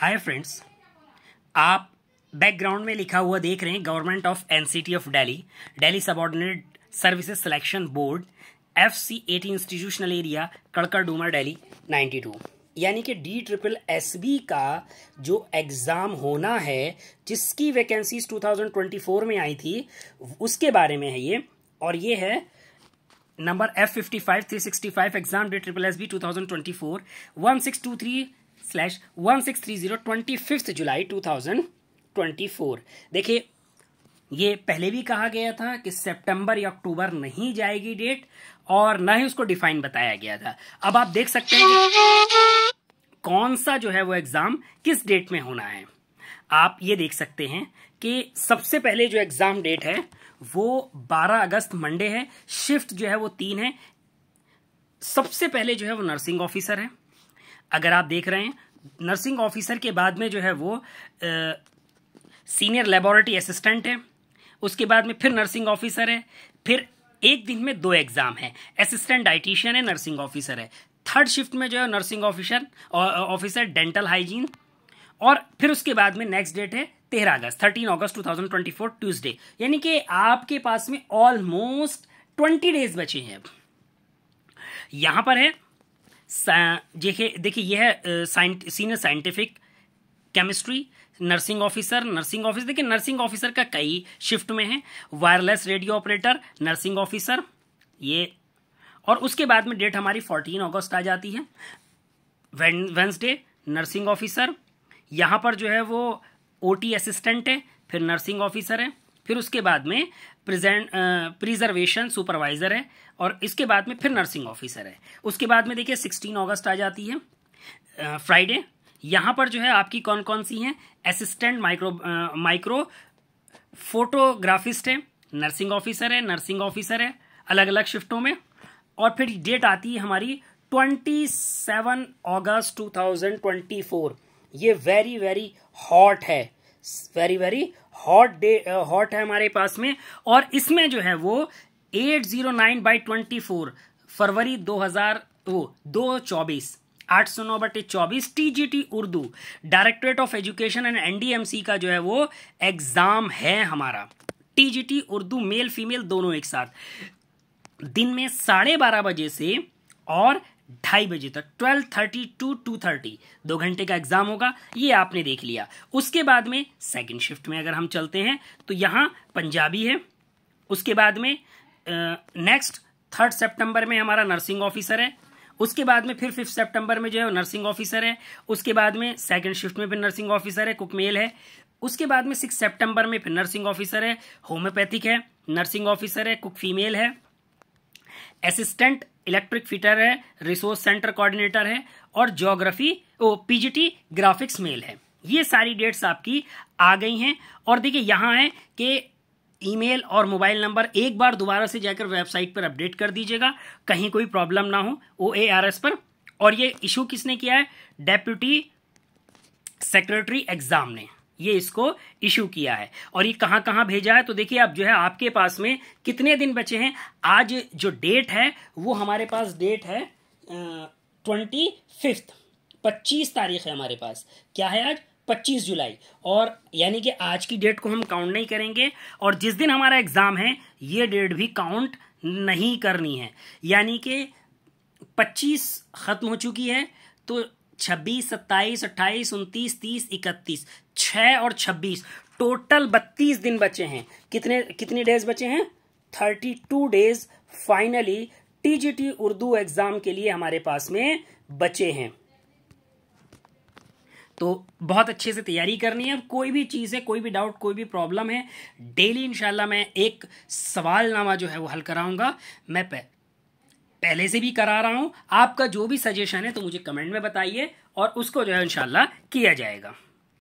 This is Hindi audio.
हाय फ्रेंड्स आप बैकग्राउंड में लिखा हुआ देख रहे हैं government of NCT of Delhi Delhi subordinate services selection board F C eighteen institutional area Karkardooma Delhi 92 यानी कि डी ट्रिपल एस बी का जो एग्ज़ाम होना है जिसकी वैकेंसीज 2024 में आई थी उसके बारे में है ये और ये है number F fifty five three sixty five exam D triple S B two thousand twenty four one six two three slash one six three zero twenty fifth July two thousand twenty four देखिए ये पहले भी कहा गया था कि सितंबर या अक्टूबर नहीं जाएगी डेट और ना ही उसको डिफाइन बताया गया था अब आप देख सकते हैं कि कौन सा जो है वो एग्ज़ाम किस डेट में होना है आप ये देख सकते हैं कि सबसे पहले जो एग्ज़ाम डेट है वो 12 अगस्त मंडे है शिफ्ट जो है वो तीन है सबसे पहले जो है वो नर्सिंग ऑफिसर है अगर आप देख रहे हैं नर्सिंग ऑफिसर के बाद में जो है वो सीनियर लेबोरेटरी असिस्टेंट है उसके बाद में फिर नर्सिंग ऑफिसर है फिर एक दिन में दो एग्ज़ाम है असिस्टेंट डाइटिशियन है नर्सिंग ऑफिसर है थर्ड शिफ्ट में जो है nursing officer officer dental hygiene और फिर उसके बाद में नेक्स्ट डेट है तेरह अगस्त थर्टीन अगस्त फोर ट्यूजडे यानी कि आपके पास में ऑलमोस्ट ट्वेंटी डेज बचे हैं यहां पर है देखिए देखिए यह है senior scientific chemistry nursing officer nursing officer देखिए नर्सिंग ऑफिसर का कई शिफ्ट में है wireless radio operator nursing officer ये और उसके बाद में डेट हमारी फोर्टीन अगस्त आ जाती है वेंसडे नर्सिंग ऑफिसर यहाँ पर जो है वो ओटी असिस्टेंट है फिर नर्सिंग ऑफिसर है फिर उसके बाद में प्रेजेंट प्रिजर्वेशन सुपरवाइज़र है और इसके बाद में फिर नर्सिंग ऑफिसर है उसके बाद में देखिए सिक्सटीन अगस्त आ जाती है फ्राइडे यहाँ पर जो है आपकी कौन कौन सी हैं असिस्टेंट माइक्रो माइक्रो फोटोग्राफिस्ट है नर्सिंग ऑफिसर है नर्सिंग ऑफिसर है अलग अलग शिफ्टों में और फिर डेट आती है हमारी twenty seven August two thousand twenty four ये वेरी वेरी हॉट है very very hot day hot है हमारे पास में और इसमें जो है वो eight zero nine by twenty four फरवरी दो हजार वो दो चौबीस आठ सौ नौ बटे चौबीस T G T Urdu directorate of education and NDMC का जो है वो एग्ज़ाम है हमारा T G T Urdu male female दोनों एक साथ दिन में साढ़े बारह बजे से और ढाई बजे तक twelve thirty to two thirty दो घंटे का एग्जाम होगा ये आपने देख लिया उसके बाद में सेकंड शिफ्ट में अगर हम चलते हैं तो यहाँ पंजाबी है उसके बाद में नेक्स्ट थर्ड सितंबर में हमारा नर्सिंग ऑफिसर है उसके बाद में फिर फिफ्थ सितंबर में जो है नर्सिंग ऑफिसर है उसके बाद में सेकेंड शिफ्ट में फिर नर्सिंग ऑफिसर है कुकमेल है उसके बाद में सिक्स सेप्टेम्बर में फिर नर्सिंग ऑफिसर है होम्योपैथिक है नर्सिंग ऑफिसर है कुक फीमेल है असिस्टेंट इलेक्ट्रिक फिटर है रिसोर्स सेंटर कोऑर्डिनेटर है और geography O PGT graphics male है ये सारी डेट्स आपकी आ गई हैं और देखिए यहाँ है कि ईमेल और मोबाइल नंबर एक बार दोबारा से जाकर वेबसाइट पर अपडेट कर दीजिएगा कहीं कोई प्रॉब्लम ना हो ओ ए आर एस पर और ये इशू किसने किया है डेप्यूटी सेक्रेटरी एग्जाम ने ये इसको इशू किया है और ये कहां कहां भेजा है तो देखिए आप जो है आपके पास में कितने दिन बचे हैं आज जो डेट है वो हमारे पास डेट है ट्वेंटी फिफ्थ पच्चीस तारीख है हमारे पास क्या है आज पच्चीस जुलाई और यानी कि आज की डेट को हम काउंट नहीं करेंगे और जिस दिन हमारा एग्ज़ाम है ये डेट भी काउंट नहीं करनी है यानी कि पच्चीस ख़त्म हो चुकी है तो छब्बीस सत्ताईस अट्ठाईस उनतीस तीस इकतीस छः और छब्बीस टोटल बत्तीस दिन बचे हैं कितने कितने डेज बचे हैं thirty two days finally TGT Urdu exam के लिए हमारे पास में बचे हैं तो बहुत अच्छे से तैयारी करनी है कोई भी चीज़ है कोई भी डाउट कोई भी प्रॉब्लम है डेली इंशाल्लाह मैं एक सवालनामा जो है वो हल कराऊंगा मैं पहले से भी करा रहा हूँ आपका जो भी सजेशन है तो मुझे कमेंट में बताइए और उसको जो है इनशाला किया जाएगा